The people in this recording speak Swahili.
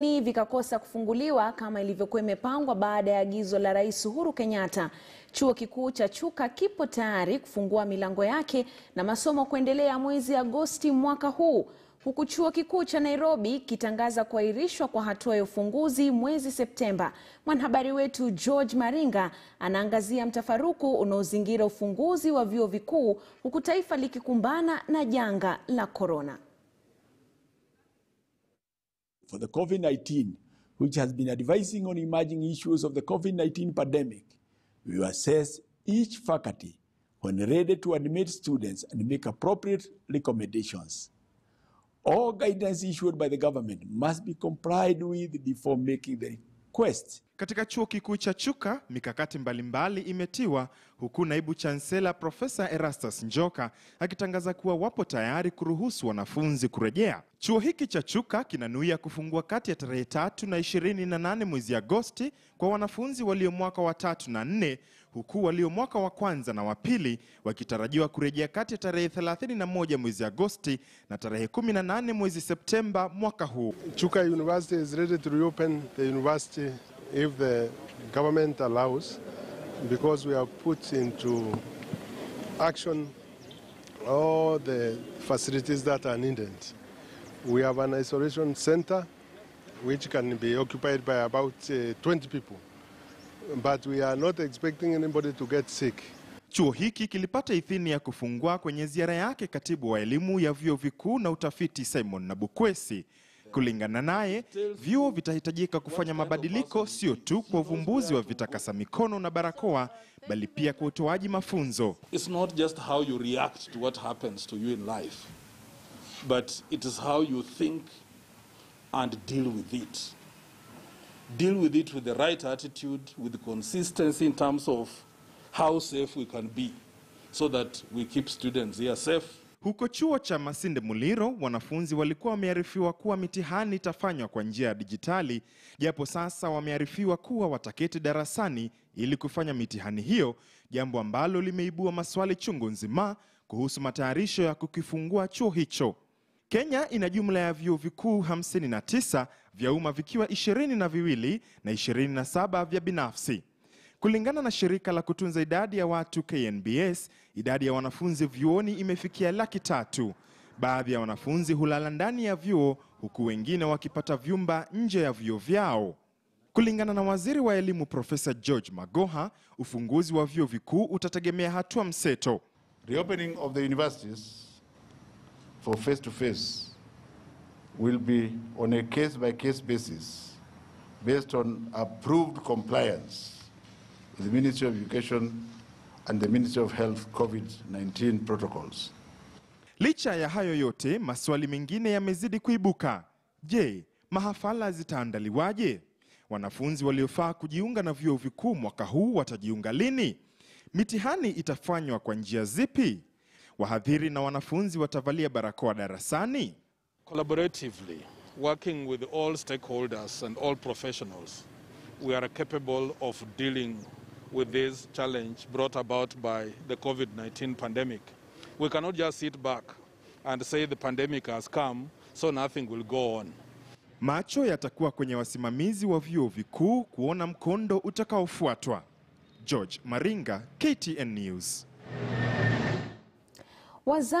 ni vikakosa kufunguliwa kama ilivyokuwa imepangwa baada ya agizo la Rais Uhuru Kenyatta. Chuo kikuu cha Chuka kipo tayari kufungua milango yake na masomo kuendelea mwezi Agosti mwaka huu, huku chuo kikuu cha Nairobi kitangaza kuahirishwa kwa hatua ya ufunguzi mwezi Septemba. Mwanahabari wetu George Maringa anaangazia mtafaruku unaozingira ufunguzi wa vyuo vikuu huku taifa likikumbana na janga la korona. for the COVID 19, which has been advising on emerging issues of the COVID 19 pandemic, will assess each faculty when ready to admit students and make appropriate recommendations. All guidance issued by the government must be complied with before making the Quest. Katika chuo kikuu cha Chuka mikakati mbalimbali imetiwa huku naibu chansela Profesa Erastus Njoka akitangaza kuwa wapo tayari kuruhusu wanafunzi kurejea. Chuo hiki cha Chuka kinanuia kufungua kati ya tarehe tatu na ishirini na nane mwezi Agosti kwa wanafunzi walio mwaka wa tatu na nne huku walio mwaka wa kwanza na wa pili wakitarajiwa kurejea kati ya tarehe 31 mwezi Agosti na tarehe 18 mwezi Septemba mwaka huu. Chuka University is ready to reopen the university if the government allows because we have put into action all the facilities that are needed. We have an isolation center which can be occupied by about uh, 20 people but we are not expecting anybody to get sick. Chuo hiki kilipata idhini ya kufungua kwenye ziara yake katibu wa elimu ya vyuo vikuu na utafiti Simon Nabukwesi. Kulingana naye, vyuo vitahitajika kufanya mabadiliko sio tu kwa uvumbuzi wa vitakasa mikono na barakoa, bali pia kwa utoaji mafunzo. It's not just how you react to what happens to you in life, but it is how you think and deal with it deal with it with the right attitude, with consistency in terms of how safe we can be so that we keep students here safe. Huko chuo cha Masinde Muliro, wanafunzi walikuwa wamearifiwa kuwa mitihani itafanywa kwa njia ya dijitali, japo sasa wamearifiwa kuwa wataketi darasani ili kufanya mitihani hiyo, jambo ambalo limeibua maswali chungu nzima kuhusu matayarisho ya kukifungua chuo hicho. Kenya ina jumla ya vyuo vikuu 59 vya umma vikiwa ishirini na viwili na ishirini na saba vya binafsi. Kulingana na shirika la kutunza idadi ya watu KNBS, idadi ya wanafunzi vyuoni imefikia laki tatu. Baadhi ya wanafunzi hulala ndani ya vyuo huku wengine wakipata vyumba nje ya vyuo vyao. Kulingana na waziri wa elimu Profesa George Magoha, ufunguzi wa vyuo vikuu utategemea hatua mseto. Reopening of the universities for face to face will be on a case-by-case -case basis based on approved compliance with the Ministry of Education and the Ministry of Health COVID-19 protocols. Licha ya hayo yote, maswali mengine yamezidi kuibuka. Je, mahafala zitaandaliwaje? Wanafunzi waliofaa kujiunga na vyuo vikuu mwaka huu watajiunga lini? Mitihani itafanywa kwa njia zipi? Wahadhiri na wanafunzi watavalia barakoa darasani? Collaboratively, working with all stakeholders and all professionals, we are capable of dealing with this challenge brought about by the COVID-19 pandemic. We cannot just sit back and say the pandemic has come, so nothing will go on. Macho yatakuwa kwenye wasimamizi wa vyuo vikuu kuona mkondo utakaofuatwa. George Maringa, KTN News. Waza